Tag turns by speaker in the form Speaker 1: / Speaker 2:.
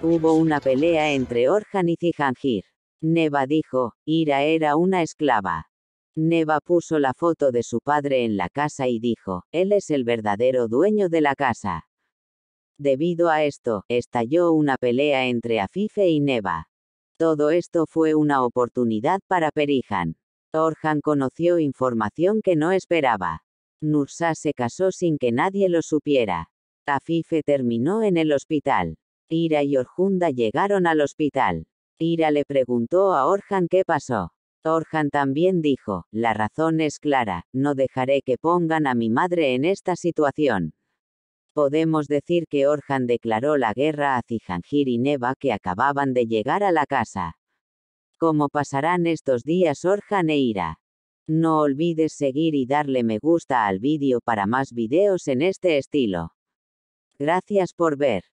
Speaker 1: Hubo una pelea entre Orhan y Zijangir. Neva dijo, Ira era una esclava. Neva puso la foto de su padre en la casa y dijo, él es el verdadero dueño de la casa. Debido a esto, estalló una pelea entre Afife y Neva. Todo esto fue una oportunidad para Perihan. Orhan conoció información que no esperaba. Nursa se casó sin que nadie lo supiera. Afife terminó en el hospital. Ira y Orjunda llegaron al hospital. Ira le preguntó a Orjan qué pasó. Orjan también dijo, la razón es clara, no dejaré que pongan a mi madre en esta situación. Podemos decir que Orhan declaró la guerra a Zijangir y Neva que acababan de llegar a la casa. ¿Cómo pasarán estos días Orjan e Ira? No olvides seguir y darle me gusta al vídeo para más videos en este estilo. Gracias por ver.